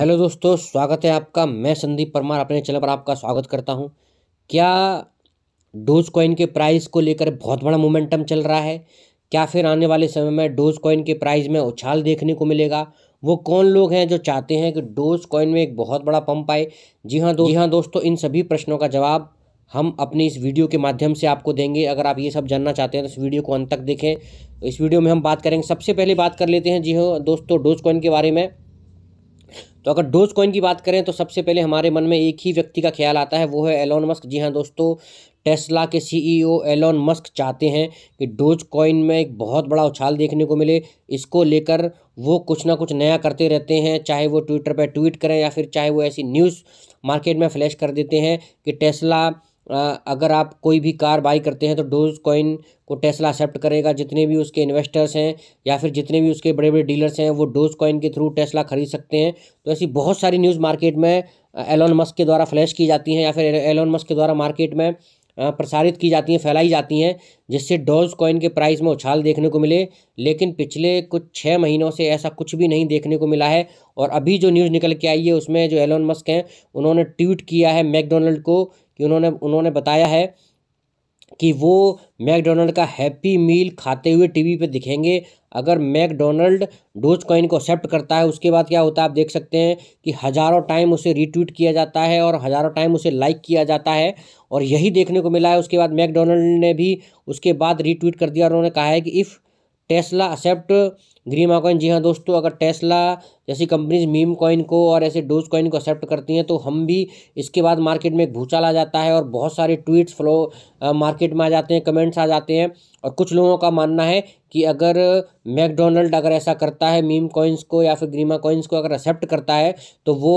hello दोस्तों स्वागत है आपका मैं संदीप परमार अपने चैनल पर आपका स्वागत करता हूं क्या डोज कॉइन के प्राइस को लेकर बहुत बड़ा मोमेंटम चल रहा है क्या फिर आने वाले समय में डोज कॉइन के प्राइस में उछाल देखने को मिलेगा वो कौन लोग हैं जो चाहते हैं कि डोज कॉइन में एक बहुत बड़ा पंप आए जी हाँ दो जी हाँ दोस्तों इन सभी प्रश्नों का जवाब हम अपने इस वीडियो के माध्यम से आपको देंगे अगर आप ये सब जानना चाहते हैं तो इस वीडियो को अंत तक देखें इस वीडियो में हम बात करेंगे सबसे पहले बात कर लेते हैं जी हाँ दोस्तों डोज कॉइन के बारे में तो अगर डोज कॉइन की बात करें तो सबसे पहले हमारे मन में एक ही व्यक्ति का ख्याल आता है वो है एलॉन मस्क जी हाँ दोस्तों टेस्ला के सीईओ एलोन मस्क चाहते हैं कि डोज कॉइन में एक बहुत बड़ा उछाल देखने को मिले इसको लेकर वो कुछ ना कुछ नया करते रहते हैं चाहे वो ट्विटर पर ट्वीट करें या फिर चाहे वो ऐसी न्यूज़ मार्केट में फ्लैश कर देते हैं कि टेस्ला अगर आप कोई भी कार बाई करते हैं तो डोज कॉइन को टेस्ला एक्सेप्ट करेगा जितने भी उसके इन्वेस्टर्स हैं या फिर जितने भी उसके बड़े बड़े डीलर्स हैं वो डोज कॉइन के थ्रू टेस्ला खरीद सकते हैं तो ऐसी बहुत सारी न्यूज़ मार्केट में एलोन मस्क के द्वारा फ्लैश की जाती हैं या फिर एलोन मस्क के द्वारा मार्केट में प्रसारित की जाती हैं फैलाई जाती हैं जिससे डोज कॉइन के प्राइस में उछाल देखने को मिले लेकिन पिछले कुछ छः महीनों से ऐसा कुछ भी नहीं देखने को मिला है और अभी जो न्यूज़ निकल के आई है उसमें जो एलोन मस्क हैं उन्होंने ट्वीट किया है मैकडोनल्ड को कि उन्होंने उन्होंने बताया है कि वो मैकडोनल्ड का हैप्पी मील खाते हुए टीवी पे दिखेंगे अगर मैकडोनल्ड डोज कॉइन को एक्सेप्ट करता है उसके बाद क्या होता है आप देख सकते हैं कि हज़ारों टाइम उसे रीट्वीट किया जाता है और हज़ारों टाइम उसे लाइक किया जाता है और यही देखने को मिला है उसके बाद मैकडोनल्ड ने भी उसके बाद रीट्वीट कर दिया और उन्होंने कहा है कि इफ़ टेस्ला एक्सेप्ट ग्रीमा कॉइन जी हाँ दोस्तों अगर टेस्ला जैसी कंपनीज मीम कॉइन को और ऐसे डोज कॉइन को एक्सेप्ट करती हैं तो हम भी इसके बाद मार्केट में एक भूचाल आ जाता है और बहुत सारे ट्वीट्स फ्लो मार्केट में आ जाते हैं कमेंट्स आ जाते हैं और कुछ लोगों का मानना है कि अगर मैकडोनल्ड अगर ऐसा करता है मीम कॉइन्स को या फिर ग्रीमा कॉइन्स को अगर एक्सेप्ट करता है तो वो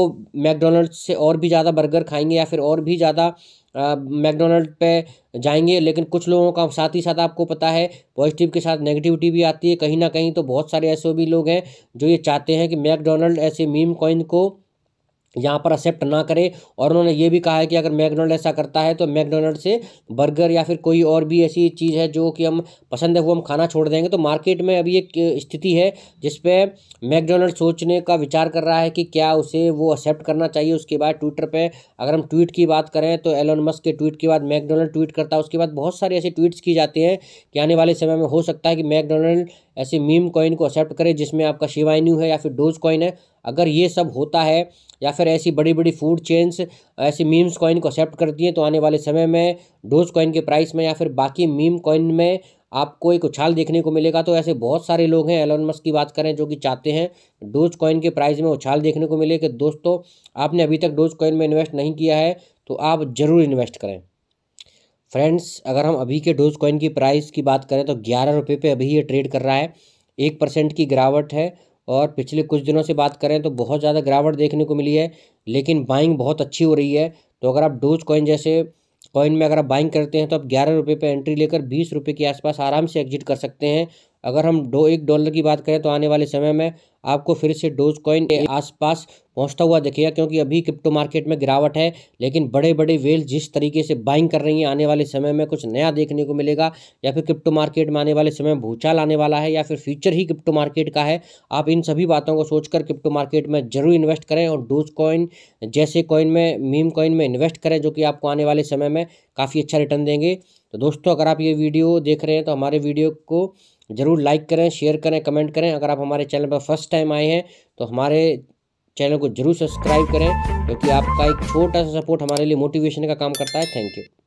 मैकडोनल्ड से और भी ज़्यादा बर्गर खाएंगे या फिर और भी ज़्यादा मैकडोनल्ड पे जाएंगे लेकिन कुछ लोगों का साथ ही साथ आपको पता है पॉजिटिव के साथ नेगेटिविटी भी आती है कहीं ना कहीं तो बहुत सारे सारे ऐसे भी लोग हैं जो ये चाहते हैं कि मैकडोनल्ड ऐसे मीम कॉइन को यहाँ पर एक्सेप्ट ना करे और उन्होंने ये भी कहा है कि अगर मैकडोनल्ड ऐसा करता है तो मैकडोनल्ड से बर्गर या फिर कोई और भी ऐसी चीज़ है जो कि हम पसंद है वो हम खाना छोड़ देंगे तो मार्केट में अभी एक स्थिति है जिस पर मैकडोनल्ड सोचने का विचार कर रहा है कि क्या उसे वो एक्सेप्ट करना चाहिए उसके बाद ट्विटर पर अगर हम ट्वीट की बात करें तो एलोन मस्क के ट्वीट के बाद मैकडोनल्ड ट्वीट करता है उसके बाद बहुत सारे ऐसे ट्वीट्स की जाते हैं कि आने वाले समय में हो सकता है कि मैकडोनल्ड ऐसे मीम कॉइन को एक्सेप्ट करे जिसमें आपका शिवाइन्यू है या फिर डोज कॉइन है अगर ये सब होता है या फिर ऐसी बड़ी बड़ी फूड चेन्स ऐसी मीम्स कॉइन को एक्सेप्ट करती हैं तो आने वाले समय में डोज कॉइन के प्राइस में या फिर बाकी मीम कॉइन में आपको एक उछाल देखने को मिलेगा तो ऐसे बहुत सारे लोग हैं एलोन मस्क की बात करें जो कि चाहते हैं डोज कॉइन के प्राइस में उछाल देखने को मिले कि दोस्तों आपने अभी तक डोज कॉइन में इन्वेस्ट नहीं किया है तो आप ज़रूर इन्वेस्ट करें फ्रेंड्स अगर हम अभी के डोज कॉइन की प्राइस की बात करें तो ग्यारह रुपये पर अभी ये ट्रेड कर रहा है एक परसेंट की गिरावट है और पिछले कुछ दिनों से बात करें तो बहुत ज़्यादा गिरावट देखने को मिली है लेकिन बाइंग बहुत अच्छी हो रही है तो अगर आप डोज कॉइन जैसे कॉइन में अगर आप बाइंग करते हैं तो आप ग्यारह रुपये पर एंट्री लेकर बीस रुपये के आसपास आराम से एग्जिट कर सकते हैं अगर हम डो एक डॉलर की बात करें तो आने वाले समय में आपको फिर से डोज कॉइन के आसपास पहुंचता हुआ दिखेगा क्योंकि अभी क्रिप्टो मार्केट में गिरावट है लेकिन बड़े बड़े वेल जिस तरीके से बाइंग कर रही हैं आने वाले समय में कुछ नया देखने को मिलेगा या फिर क्रिप्टो मार्केट में आने वाले समय में भूचाल आने वाला है या फिर फ्यूचर ही क्रिप्टो मार्केट का है आप इन सभी बातों को सोचकर क्रिप्टो मार्केट में जरूर इन्वेस्ट करें और डोज कॉइन जैसे कॉइन में मीम कॉइन में इन्वेस्ट करें जो कि आपको आने वाले समय में काफ़ी अच्छा रिटर्न देंगे तो दोस्तों अगर आप ये वीडियो देख रहे हैं तो हमारे वीडियो को ज़रूर लाइक करें शेयर करें कमेंट करें अगर आप हमारे चैनल पर फर्स्ट टाइम आए हैं तो हमारे चैनल को जरूर सब्सक्राइब करें क्योंकि आपका एक छोटा सा सपोर्ट हमारे लिए मोटिवेशन का काम करता है थैंक यू